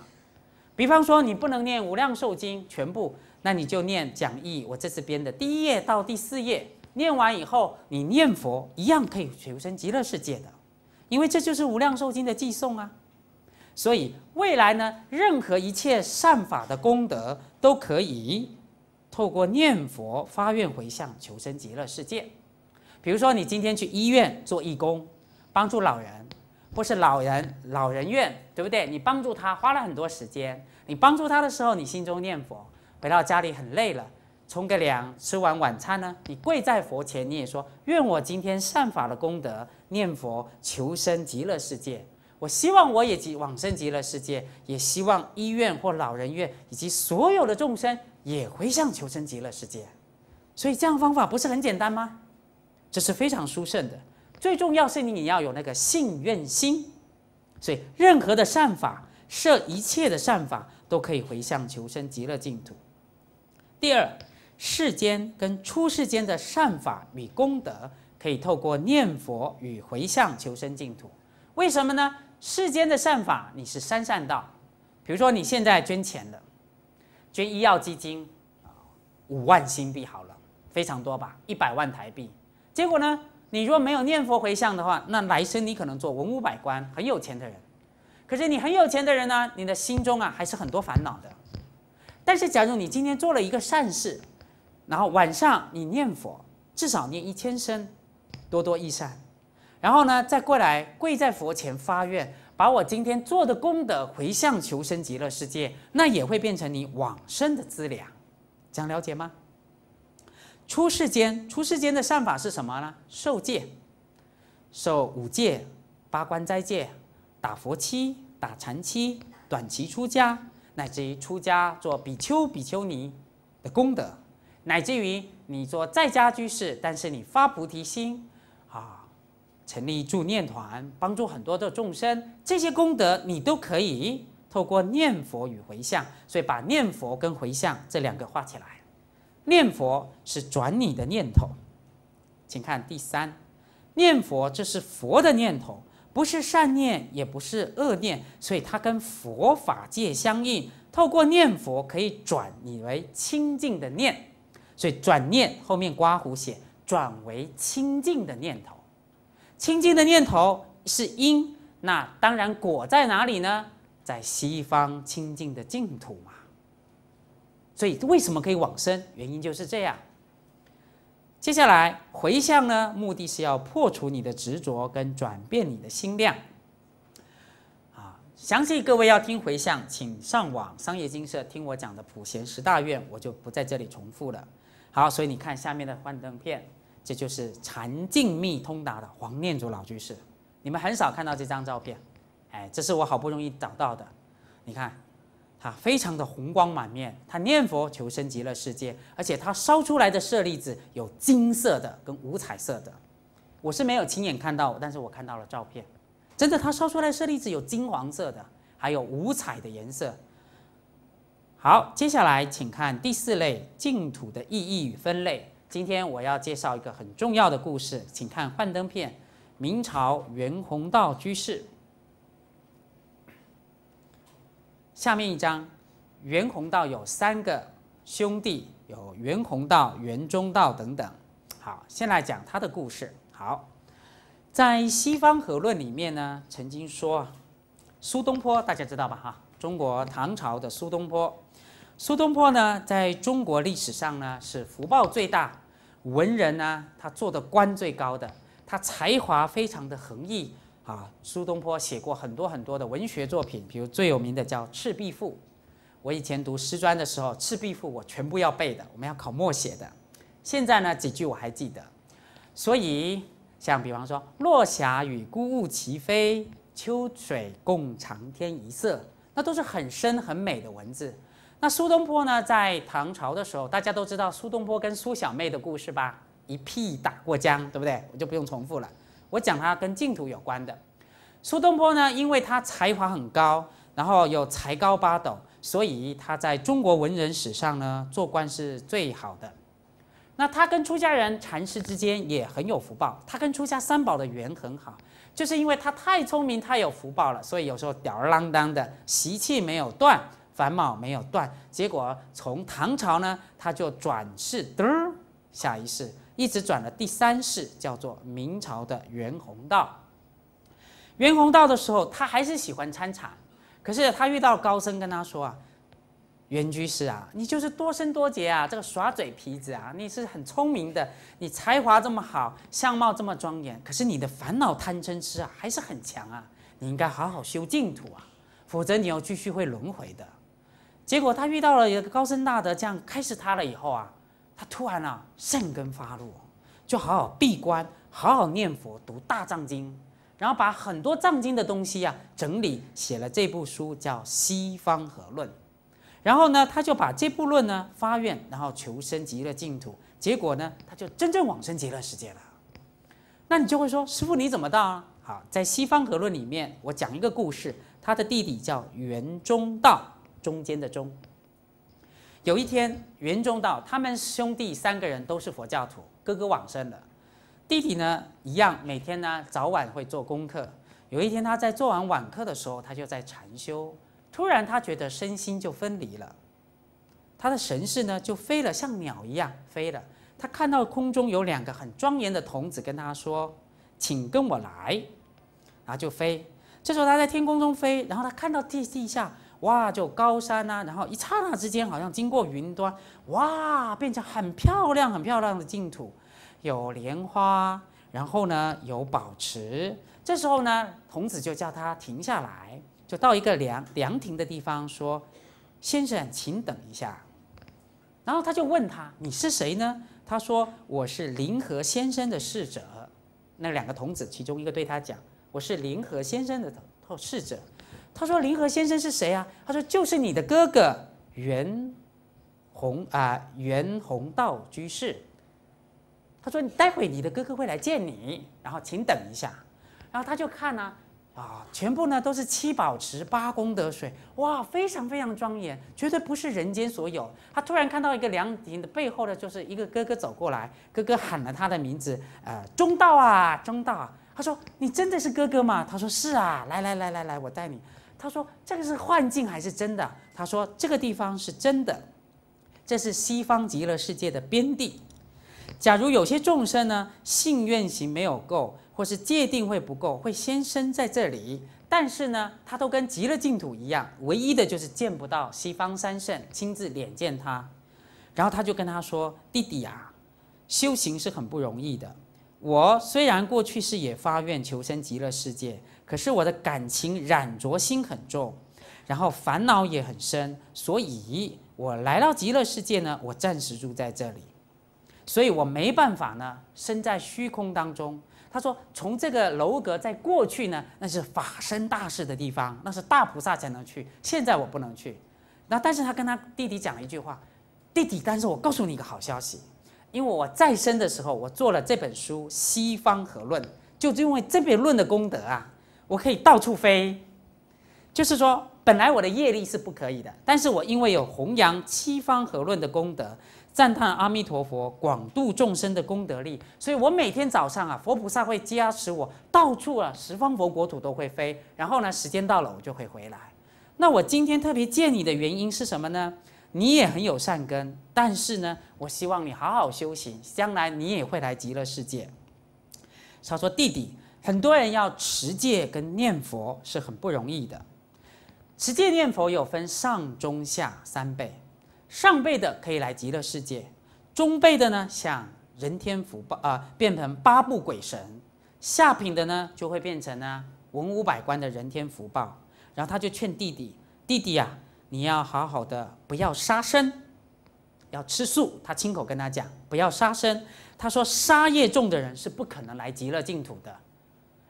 比方说，你不能念《无量寿经》全部，那你就念讲义，我这次编的第一页到第四页。念完以后，你念佛一样可以求生极乐世界的，因为这就是《无量寿经》的寄送啊。所以未来呢，任何一切善法的功德都可以透过念佛发愿回向求生极乐世界。比如说，你今天去医院做义工。帮助老人，或是老人老人院，对不对？你帮助他花了很多时间，你帮助他的时候，你心中念佛，回到家里很累了，冲个凉，吃完晚餐呢，你跪在佛前，你也说愿我今天善法的功德，念佛求生极乐世界。我希望我也往生极乐世界，也希望医院或老人院以及所有的众生也回向求生极乐世界。所以这样方法不是很简单吗？这是非常殊胜的。最重要是你你要有那个信愿心，所以任何的善法，设一切的善法都可以回向求生极乐净土。第二，世间跟出世间的善法与功德，可以透过念佛与回向求生净土。为什么呢？世间的善法你是三善道，比如说你现在捐钱了，捐医药基金啊，五万新币好了，非常多吧，一百万台币。结果呢？你若没有念佛回向的话，那来生你可能做文武百官，很有钱的人。可是你很有钱的人呢，你的心中啊还是很多烦恼的。但是假如你今天做了一个善事，然后晚上你念佛，至少念一千声，多多益善。然后呢，再过来跪在佛前发愿，把我今天做的功德回向求生极乐世界，那也会变成你往生的资粮。讲了解吗？出世间，出世间的善法是什么呢？受戒，受五戒、八关斋戒，打佛七、打禅七、短期出家，乃至于出家做比丘、比丘尼的功德，乃至于你做在家居士，但是你发菩提心，啊，成立助念团，帮助很多的众生，这些功德你都可以透过念佛与回向，所以把念佛跟回向这两个画起来。念佛是转你的念头，请看第三，念佛这是佛的念头，不是善念，也不是恶念，所以它跟佛法界相应。透过念佛可以转你为清净的念，所以转念后面刮胡写转为清净的念头。清净的念头是因，那当然果在哪里呢？在西方清净的净土。所以为什么可以往生？原因就是这样。接下来回向呢，目的是要破除你的执着，跟转变你的心量。啊，详细各位要听回向，请上网商业金社听我讲的普贤十大愿，我就不在这里重复了。好，所以你看下面的幻灯片，这就是禅静密通达的黄念祖老居士。你们很少看到这张照片，哎，这是我好不容易找到的。你看。啊，非常的红光满面，他念佛求生极乐世界，而且他烧出来的舍利子有金色的跟五彩色的，我是没有亲眼看到，但是我看到了照片，真的，他烧出来的舍利子有金黄色的，还有五彩的颜色。好，接下来请看第四类净土的意义与分类。今天我要介绍一个很重要的故事，请看幻灯片，明朝袁宏道居士。下面一章，袁宏道有三个兄弟，有袁宏道、袁中道等等。好，先来讲他的故事。好，在《西方和论》里面呢，曾经说苏东坡，大家知道吧？哈，中国唐朝的苏东坡。苏东坡呢，在中国历史上呢，是福报最大，文人呢，他做的官最高的，他才华非常的横溢。啊，苏东坡写过很多很多的文学作品，比如最有名的叫《赤壁赋》。我以前读诗专的时候，《赤壁赋》我全部要背的，我们要考默写的。现在呢，几句我还记得。所以，像比方说“落霞与孤鹜齐飞，秋水共长天一色”，那都是很深很美的文字。那苏东坡呢，在唐朝的时候，大家都知道苏东坡跟苏小妹的故事吧？一屁打过江，对不对？我就不用重复了。我讲他跟净土有关的。苏东坡呢，因为他才华很高，然后又才高八斗，所以他在中国文人史上呢，做官是最好的。那他跟出家人禅师之间也很有福报，他跟出家三宝的缘很好，就是因为他太聪明、太有福报了，所以有时候吊儿郎当的习气没有断，烦恼没有断，结果从唐朝呢，他就转世，噔，下一世。一直转了第三世，叫做明朝的袁宏道。袁宏道的时候，他还是喜欢参禅，可是他遇到高僧跟他说啊：“袁居士啊，你就是多生多劫啊，这个耍嘴皮子啊，你是很聪明的，你才华这么好，相貌这么庄严，可是你的烦恼贪嗔痴啊还是很强啊，你应该好好修净土啊，否则你要继续会轮回的。”结果他遇到了一个高僧大德，这样开示他了以后啊。他突然啊，善根发怒，就好好闭关，好好念佛，读大藏经，然后把很多藏经的东西啊整理，写了这部书叫《西方和论》。然后呢，他就把这部论呢发愿，然后求生极乐净土。结果呢，他就真正往生极乐世界了。那你就会说，师傅你怎么到啊？好，在《西方和论》里面，我讲一个故事，他的弟弟叫圆中道，中间的中。有一天，云中道他们兄弟三个人都是佛教徒，哥哥往生了，弟弟呢一样，每天呢早晚会做功课。有一天，他在做完晚课的时候，他就在禅修，突然他觉得身心就分离了，他的神识呢就飞了，像鸟一样飞了。他看到空中有两个很庄严的童子跟他说：“请跟我来。”然后就飞。这时候他在天空中飞，然后他看到地地下。哇，就高山呐，然后一刹那之间，好像经过云端，哇，变成很漂亮、很漂亮的净土，有莲花，然后呢有宝池。这时候呢，童子就叫他停下来，就到一个凉凉亭的地方说：“先生，请等一下。”然后他就问他：“你是谁呢？”他说：“我是林和先生的侍者。”那两个童子其中一个对他讲：“我是林和先生的侍者。”他说：“林和先生是谁啊？”他说：“就是你的哥哥袁宏啊，袁宏道居士。”他说：“你待会你的哥哥会来见你，然后请等一下。”然后他就看呢，啊，全部呢都是七宝池八功德水，哇，非常非常庄严，绝对不是人间所有。他突然看到一个凉亭的背后呢，就是一个哥哥走过来，哥哥喊了他的名字，呃，中道啊，中道。他说：“你真的是哥哥吗？”他说：“是啊，来来来来来，我带你。”他说：“这个是幻境还是真的？”他说：“这个地方是真的，这是西方极乐世界的边地。假如有些众生呢，信愿行没有够，或是戒定会不够，会先生在这里。但是呢，他都跟极乐净土一样，唯一的就是见不到西方三圣亲自脸见他。然后他就跟他说：‘弟弟啊，修行是很不容易的。我虽然过去是也发愿求生极乐世界。’”可是我的感情染着心很重，然后烦恼也很深，所以我来到极乐世界呢，我暂时住在这里，所以我没办法呢，身在虚空当中。他说：“从这个楼阁在过去呢，那是法身大事的地方，那是大菩萨才能去。现在我不能去。那但是他跟他弟弟讲了一句话：，弟弟，但是我告诉你一个好消息，因为我再生的时候，我做了这本书《西方和论》，就是因为这篇论的功德啊。”我可以到处飞，就是说，本来我的业力是不可以的，但是我因为有弘扬七方和论的功德，赞叹阿弥陀佛广度众生的功德力，所以我每天早上啊，佛菩萨会加持我到处啊，十方佛国土都会飞。然后呢，时间到了我就会回来。那我今天特别见你的原因是什么呢？你也很有善根，但是呢，我希望你好好修行，将来你也会来极乐世界。他说：“弟弟。”很多人要持戒跟念佛是很不容易的。持戒念佛有分上中下三辈，上辈的可以来极乐世界，中辈的呢像人天福报啊，变成八部鬼神，下品的呢就会变成呢文武百官的人天福报。然后他就劝弟弟，弟弟呀，你要好好的不要杀生，要吃素。他亲口跟他讲不要杀生。他说杀业重的人是不可能来极乐净土的。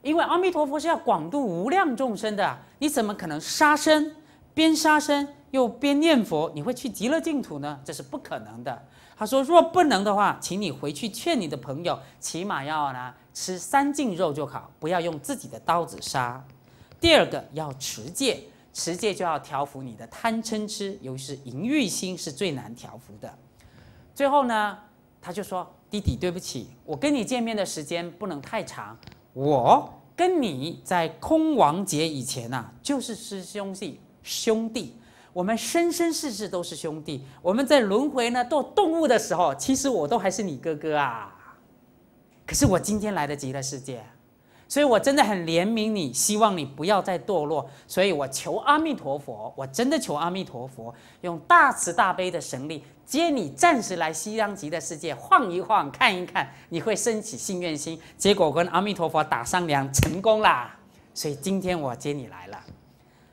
因为阿弥陀佛是要广度无量众生的，你怎么可能杀生？边杀生又边念佛，你会去极乐净土呢？这是不可能的。他说：“若不能的话，请你回去劝你的朋友，起码要呢吃三净肉就好，不要用自己的刀子杀。第二个要持戒，持戒就要调伏你的贪嗔痴，尤其是淫欲心是最难调伏的。最后呢，他就说：‘弟弟，对不起，我跟你见面的时间不能太长。’我跟你在空王节以前啊，就是师兄弟兄弟，我们生生世世都是兄弟。我们在轮回呢做动物的时候，其实我都还是你哥哥啊。可是我今天来得及的世界。所以我真的很怜悯你，希望你不要再堕落。所以我求阿弥陀佛，我真的求阿弥陀佛，用大慈大悲的神力接你暂时来西方极的世界晃一晃看一看，你会升起信愿心，结果跟阿弥陀佛打商量成功啦。所以今天我接你来了。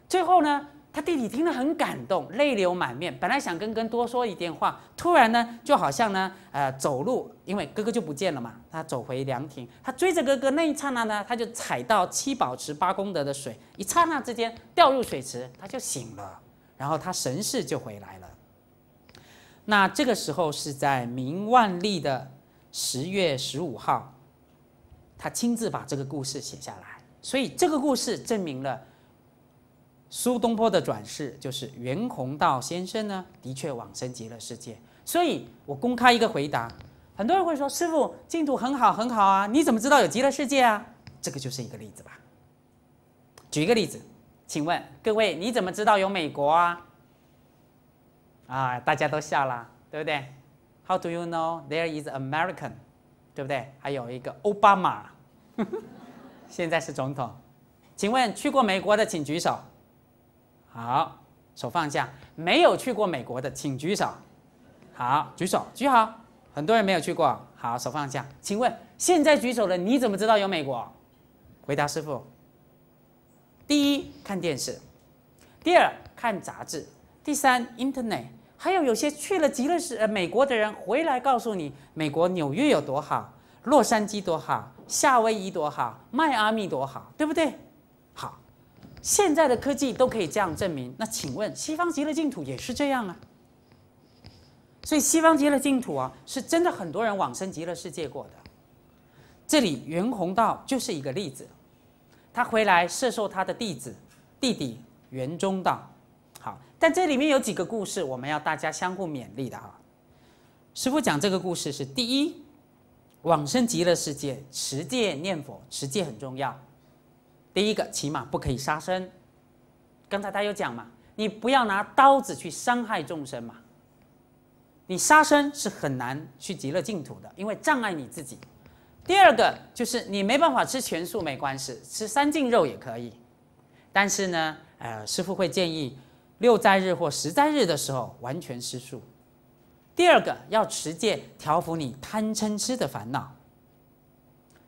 最后呢？他弟弟听了很感动，泪流满面。本来想跟哥多说一点话，突然呢，就好像呢，呃，走路，因为哥哥就不见了嘛。他走回凉亭，他追着哥哥那一刹那呢，他就踩到七宝池八功德的水，一刹那之间掉入水池，他就醒了，然后他神识就回来了。那这个时候是在明万历的十月十五号，他亲自把这个故事写下来。所以这个故事证明了。苏东坡的转世就是袁弘道先生呢，的确往生极乐世界。所以我公开一个回答，很多人会说：“师傅，净土很好很好啊，你怎么知道有极乐世界啊？”这个就是一个例子吧。举一个例子，请问各位，你怎么知道有美国啊？啊，大家都笑了，对不对？How do you know there is American？对不对？还有一个奥巴马，[laughs] 现在是总统。请问去过美国的，请举手。好，手放下。没有去过美国的，请举手。好，举手，举好。很多人没有去过。好，手放下。请问现在举手的，你怎么知道有美国？回答师傅。第一，看电视；第二，看杂志；第三，Internet。还有有些去了极乐世呃美国的人回来告诉你，美国纽约有多好，洛杉矶多好，夏威夷多好，迈阿密多好，对不对？现在的科技都可以这样证明，那请问西方极乐净土也是这样啊？所以西方极乐净土啊，是真的很多人往生极乐世界过的。这里袁弘道就是一个例子，他回来摄受他的弟子弟弟袁中道。好，但这里面有几个故事，我们要大家相互勉励的啊。师父讲这个故事是第一，往生极乐世界持戒念佛，持戒很重要。第一个，起码不可以杀生。刚才他有讲嘛，你不要拿刀子去伤害众生嘛。你杀生是很难去极乐净土的，因为障碍你自己。第二个就是你没办法吃全素没关系，吃三净肉也可以。但是呢，呃，师父会建议六斋日或十斋日的时候完全吃素。第二个要持戒，调伏你贪嗔痴的烦恼。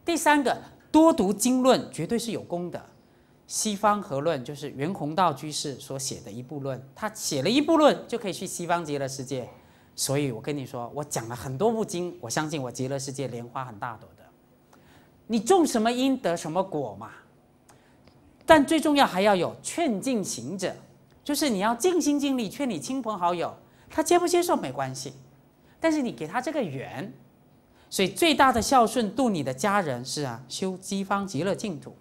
第三个。多读经论绝对是有功的。西方和论就是袁宏道居士所写的一部论，他写了一部论就可以去西方极乐世界。所以我跟你说，我讲了很多部经，我相信我极乐世界莲花很大朵的。你种什么因得什么果嘛。但最重要还要有劝进行者，就是你要尽心尽力劝你亲朋好友，他接不接受没关系，但是你给他这个缘。所以最大的孝顺度你的家人是啊，修西方极乐净土。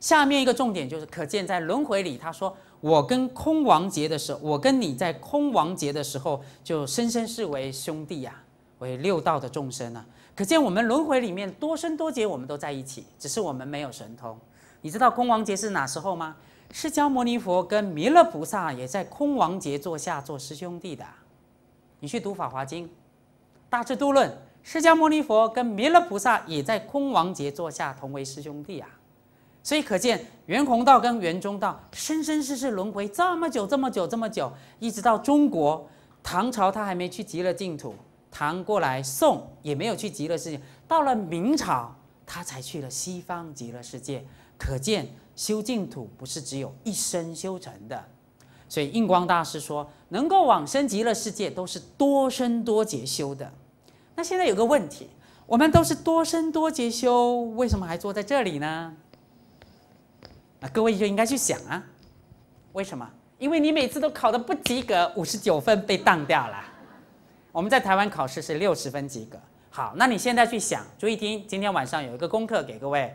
下面一个重点就是，可见在轮回里，他说我跟空王节的时候，我跟你在空王节的时候就生生世为兄弟呀，为六道的众生啊。可见我们轮回里面多生多劫，我们都在一起，只是我们没有神通。你知道空王节是哪时候吗？释迦牟尼佛跟弥勒菩萨也在空王节座下做师兄弟的。你去读《法华经》。大智度论，释迦牟尼佛跟弥勒菩萨也在空王劫座下同为师兄弟啊，所以可见圆弘道跟圆中道生生世世轮回这么久这么久这么久，一直到中国唐朝他还没去极乐净土，唐过来宋也没有去极乐世界，到了明朝他才去了西方极乐世界。可见修净土不是只有一生修成的，所以印光大师说，能够往生极乐世界都是多生多劫修的。现在有个问题，我们都是多生多劫修，为什么还坐在这里呢？那各位就应该去想啊，为什么？因为你每次都考的不及格，五十九分被当掉了。我们在台湾考试是六十分及格。好，那你现在去想，注意听，今天晚上有一个功课给各位，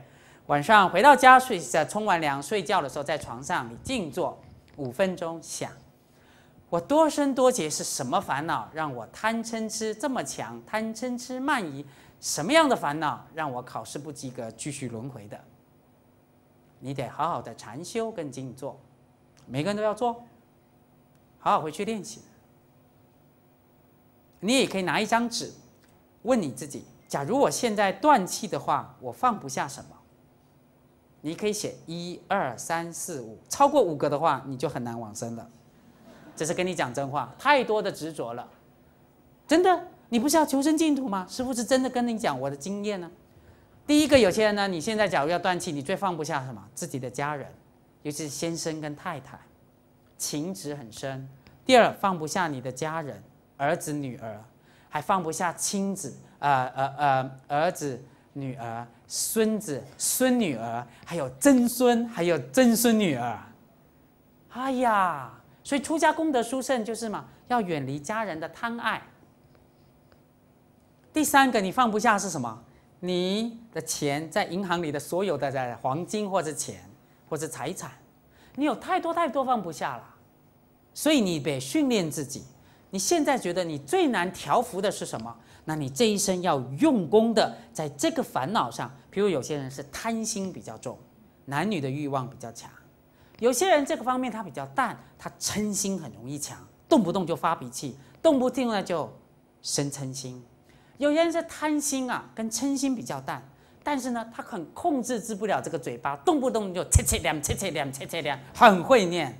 晚上回到家睡下，冲完凉睡觉的时候，在床上你静坐五分钟，想。我多生多劫是什么烦恼，让我贪嗔痴这么强？贪嗔痴慢疑，什么样的烦恼让我考试不及格，继续轮回的？你得好好的禅修跟静坐，每个人都要做，好好回去练习。你也可以拿一张纸，问你自己：假如我现在断气的话，我放不下什么？你可以写一二三四五，超过五个的话，你就很难往生了。只是跟你讲真话，太多的执着了。真的，你不是要求生净土吗？师傅是真的跟你讲我的经验呢。第一个有些人呢，你现在假如要断气，你最放不下什么？自己的家人，尤其是先生跟太太，情执很深。第二，放不下你的家人，儿子、女儿，还放不下亲子，呃呃呃，儿子、女儿、孙子、孙女儿，还有曾孙，还有曾孙女儿。哎呀！所以出家功德殊胜就是嘛，要远离家人的贪爱。第三个，你放不下是什么？你的钱在银行里的所有的在黄金或者钱或者财产，你有太多太多放不下了，所以你得训练自己。你现在觉得你最难调伏的是什么？那你这一生要用功的在这个烦恼上，比如有些人是贪心比较重，男女的欲望比较强。有些人这个方面他比较淡，他嗔心很容易强，动不动就发脾气，动不动呢就生嗔心。有些人是贪心啊，跟嗔心比较淡，但是呢，他很控制治不了这个嘴巴，动不动就切切两切切两切切两，很会念。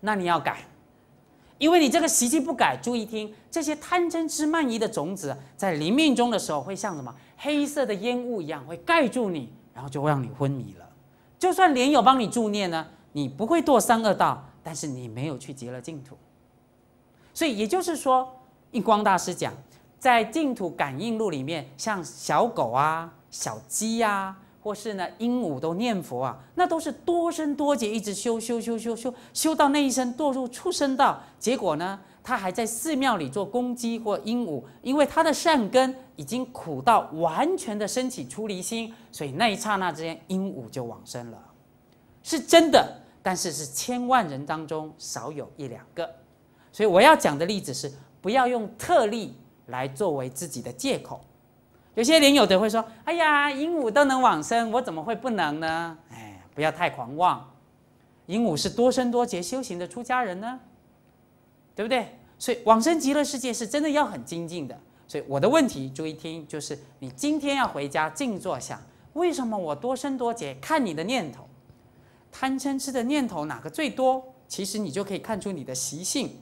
那你要改，因为你这个习气不改。注意听，这些贪嗔痴慢疑的种子，在临命终的时候会像什么黑色的烟雾一样，会盖住你，然后就会让你昏迷了。就算莲友帮你助念呢。你不会堕三恶道，但是你没有去劫了净土，所以也就是说，印光大师讲，在净土感应录里面，像小狗啊、小鸡呀，或是呢鹦鹉都念佛啊，那都是多生多劫一直修修修修修，修到那一生堕入畜生道，结果呢，他还在寺庙里做公鸡或鹦鹉，因为他的善根已经苦到完全的升起出离心，所以那一刹那之间，鹦鹉就往生了，是真的。但是是千万人当中少有一两个，所以我要讲的例子是，不要用特例来作为自己的借口。有些人有的会说：“哎呀，鹦鹉都能往生，我怎么会不能呢？”哎，不要太狂妄。鹦鹉是多生多劫修行的出家人呢，对不对？所以往生极乐世界是真的要很精进的。所以我的问题，注意听，就是你今天要回家静坐想，为什么我多生多劫看你的念头？贪嗔痴的念头哪个最多？其实你就可以看出你的习性，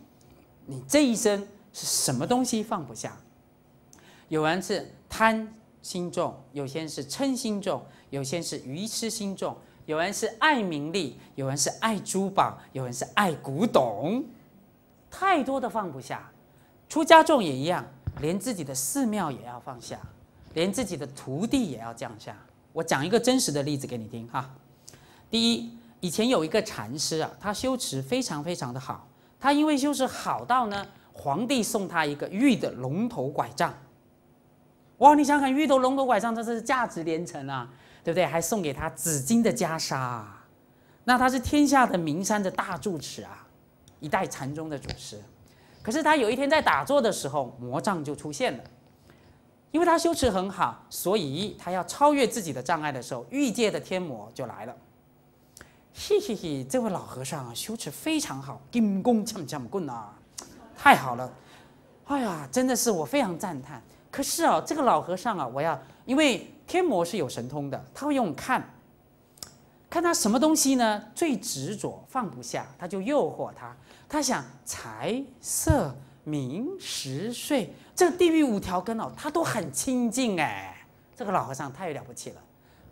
你这一生是什么东西放不下？有人是贪心重，有些人是嗔心重，有些人是愚痴心重，有人是爱名利，有人是爱珠宝，有人是爱古董，太多的放不下。出家众也一样，连自己的寺庙也要放下，连自己的徒弟也要降下。我讲一个真实的例子给你听哈，第一。以前有一个禅师啊，他修持非常非常的好。他因为修持好到呢，皇帝送他一个玉的龙头拐杖。哇，你想看玉头龙头拐杖，这是价值连城啊，对不对？还送给他紫金的袈裟。啊，那他是天下的名山的大住持啊，一代禅宗的祖师。可是他有一天在打坐的时候，魔杖就出现了。因为他修持很好，所以他要超越自己的障碍的时候，欲界的天魔就来了。嘿嘿嘿，这位老和尚修持非常好，金功降降棍啊，太好了！哎呀，真的是我非常赞叹。可是啊，这个老和尚啊，我要因为天魔是有神通的，他会用看看他什么东西呢？最执着放不下，他就诱惑他。他想财色名食睡，这地狱五条根哦，他都很清净哎。这个老和尚太了不起了。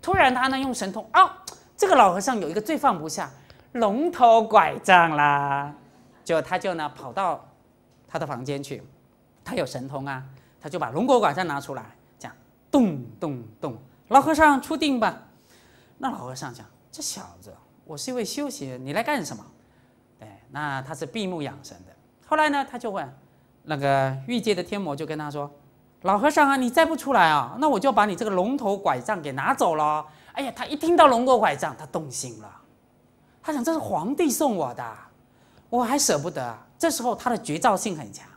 突然他呢用神通啊！这个老和尚有一个最放不下龙头拐杖啦，就他就呢跑到他的房间去，他有神通啊，他就把龙果拐杖拿出来，讲咚咚咚，老和尚出定吧。那老和尚讲，这小子，我是一位修行，人，你来干什么？哎，那他是闭目养神的。后来呢，他就问那个欲界的天魔，就跟他说，老和尚啊，你再不出来啊，那我就把你这个龙头拐杖给拿走了。哎呀，他一听到龙头拐杖，他动心了。他想，这是皇帝送我的，我还舍不得。这时候他的绝招性很强。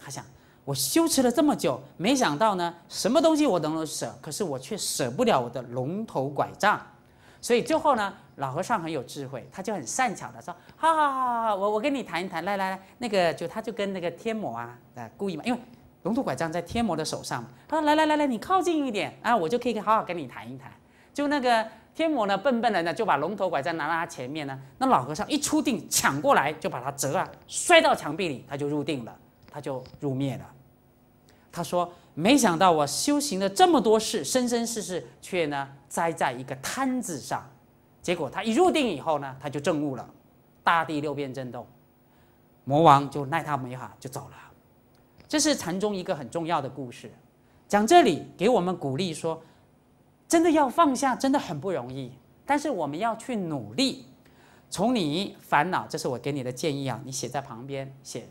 他想，我修持了这么久，没想到呢，什么东西我都能舍，可是我却舍不了我的龙头拐杖。所以最后呢，老和尚很有智慧，他就很善巧的说：“好好好好，我我跟你谈一谈，来来来，那个就他就跟那个天魔啊，呃，故意嘛，因为龙头拐杖在天魔的手上。他说：来来来来，你靠近一点啊，我就可以好好跟你谈一谈。”就那个天魔呢，笨笨的呢，就把龙头拐杖拿到他前面呢。那老和尚一出定，抢过来就把他折了，摔到墙壁里，他就入定了，他就入灭了。他说：“没想到我修行了这么多世，生生世世却呢栽在一个摊子上。结果他一入定以后呢，他就证悟了，大地六变震动，魔王就奈他没法，就走了。”这是禅宗一个很重要的故事，讲这里给我们鼓励说。真的要放下，真的很不容易。但是我们要去努力。从你烦恼，这是我给你的建议啊，你写在旁边，写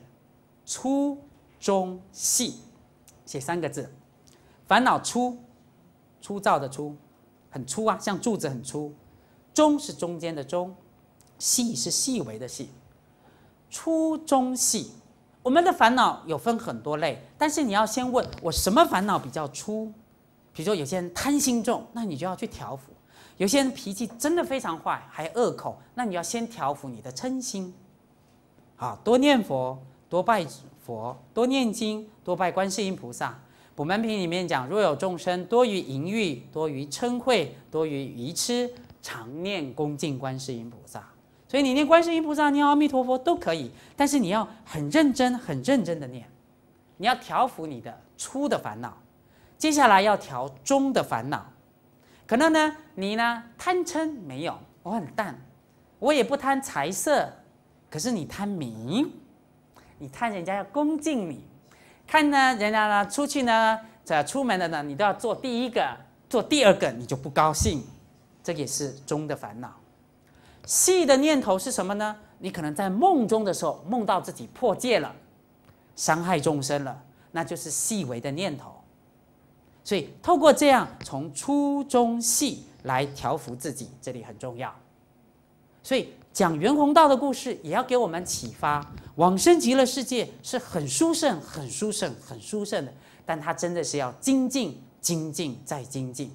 粗、中、细，写三个字。烦恼粗，粗糙的粗，很粗啊，像柱子很粗。中是中间的中，细是细微的细。粗、中、细，我们的烦恼有分很多类，但是你要先问我什么烦恼比较粗。比如说有些人贪心重，那你就要去调伏；有些人脾气真的非常坏，还恶口，那你要先调伏你的嗔心。啊，多念佛，多拜佛，多念经，多拜观世音菩萨。《普门品》里面讲：若有众生多于淫欲，多于嗔恚，多于愚痴，常念恭敬观世音菩萨。所以你念观世音菩萨，念阿弥陀佛都可以，但是你要很认真、很认真的念，你要调伏你的粗的烦恼。接下来要调中的烦恼，可能呢，你呢贪嗔没有，我很淡，我也不贪财色，可是你贪名，你贪人家要恭敬你，看呢人家呢出去呢这出门的呢，你都要做第一个，做第二个你就不高兴，这也是中的烦恼。细的念头是什么呢？你可能在梦中的时候梦到自己破戒了，伤害众生了，那就是细微的念头。所以，透过这样从初中细来调服自己，这里很重要。所以讲袁弘道的故事，也要给我们启发：往生极乐世界是很殊胜、很殊胜、很殊胜的，但它真的是要精进、精进再精进。